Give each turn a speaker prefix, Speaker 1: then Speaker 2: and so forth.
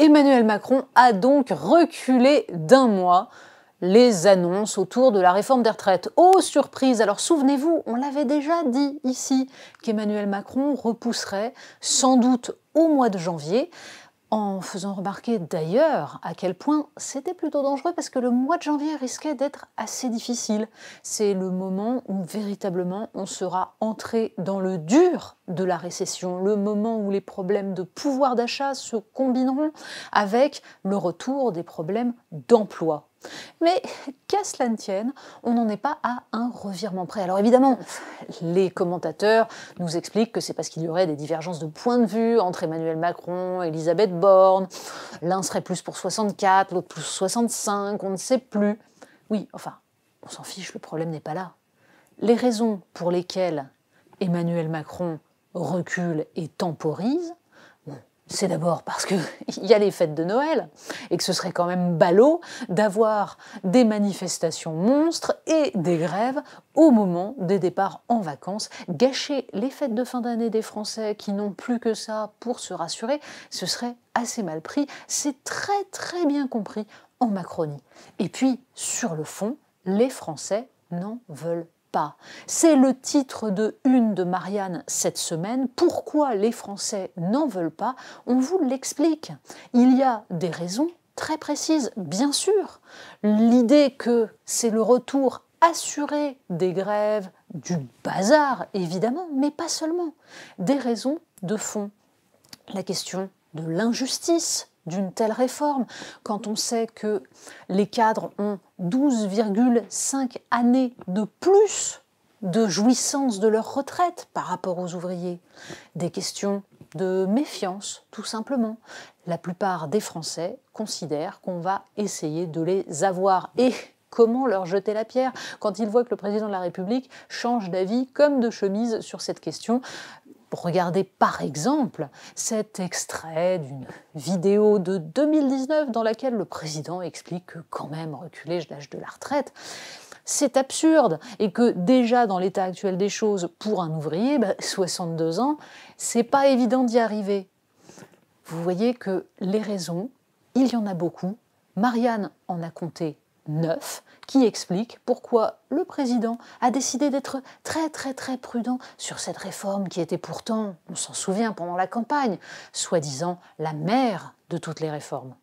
Speaker 1: Emmanuel Macron a donc reculé d'un mois les annonces autour de la réforme des retraites. Oh surprise Alors souvenez-vous, on l'avait déjà dit ici qu'Emmanuel Macron repousserait sans doute au mois de janvier en faisant remarquer d'ailleurs à quel point c'était plutôt dangereux parce que le mois de janvier risquait d'être assez difficile. C'est le moment où véritablement on sera entré dans le dur de la récession, le moment où les problèmes de pouvoir d'achat se combineront avec le retour des problèmes d'emploi mais qu'à cela ne tienne, on n'en est pas à un revirement près. Alors évidemment, les commentateurs nous expliquent que c'est parce qu'il y aurait des divergences de point de vue entre Emmanuel Macron, et Elisabeth Borne, l'un serait plus pour 64, l'autre plus 65, on ne sait plus. Oui, enfin, on s'en fiche, le problème n'est pas là. Les raisons pour lesquelles Emmanuel Macron recule et temporise, c'est d'abord parce qu'il y a les fêtes de Noël et que ce serait quand même ballot d'avoir des manifestations monstres et des grèves au moment des départs en vacances. Gâcher les fêtes de fin d'année des Français qui n'ont plus que ça pour se rassurer, ce serait assez mal pris. C'est très très bien compris en Macronie. Et puis, sur le fond, les Français n'en veulent c'est le titre de une de Marianne cette semaine. Pourquoi les Français n'en veulent pas On vous l'explique. Il y a des raisons très précises, bien sûr. L'idée que c'est le retour assuré des grèves, du bazar évidemment, mais pas seulement. Des raisons de fond. La question de l'injustice d'une telle réforme, quand on sait que les cadres ont 12,5 années de plus de jouissance de leur retraite par rapport aux ouvriers, des questions de méfiance, tout simplement. La plupart des Français considèrent qu'on va essayer de les avoir. Et comment leur jeter la pierre quand ils voient que le président de la République change d'avis comme de chemise sur cette question Regardez par exemple cet extrait d'une vidéo de 2019 dans laquelle le président explique que quand même reculer l'âge de la retraite, c'est absurde et que déjà dans l'état actuel des choses, pour un ouvrier, 62 bah, ans, c'est pas évident d'y arriver. Vous voyez que les raisons, il y en a beaucoup. Marianne en a compté 9 qui explique pourquoi le président a décidé d'être très très très prudent sur cette réforme qui était pourtant, on s'en souvient pendant la campagne, soi-disant la mère de toutes les réformes.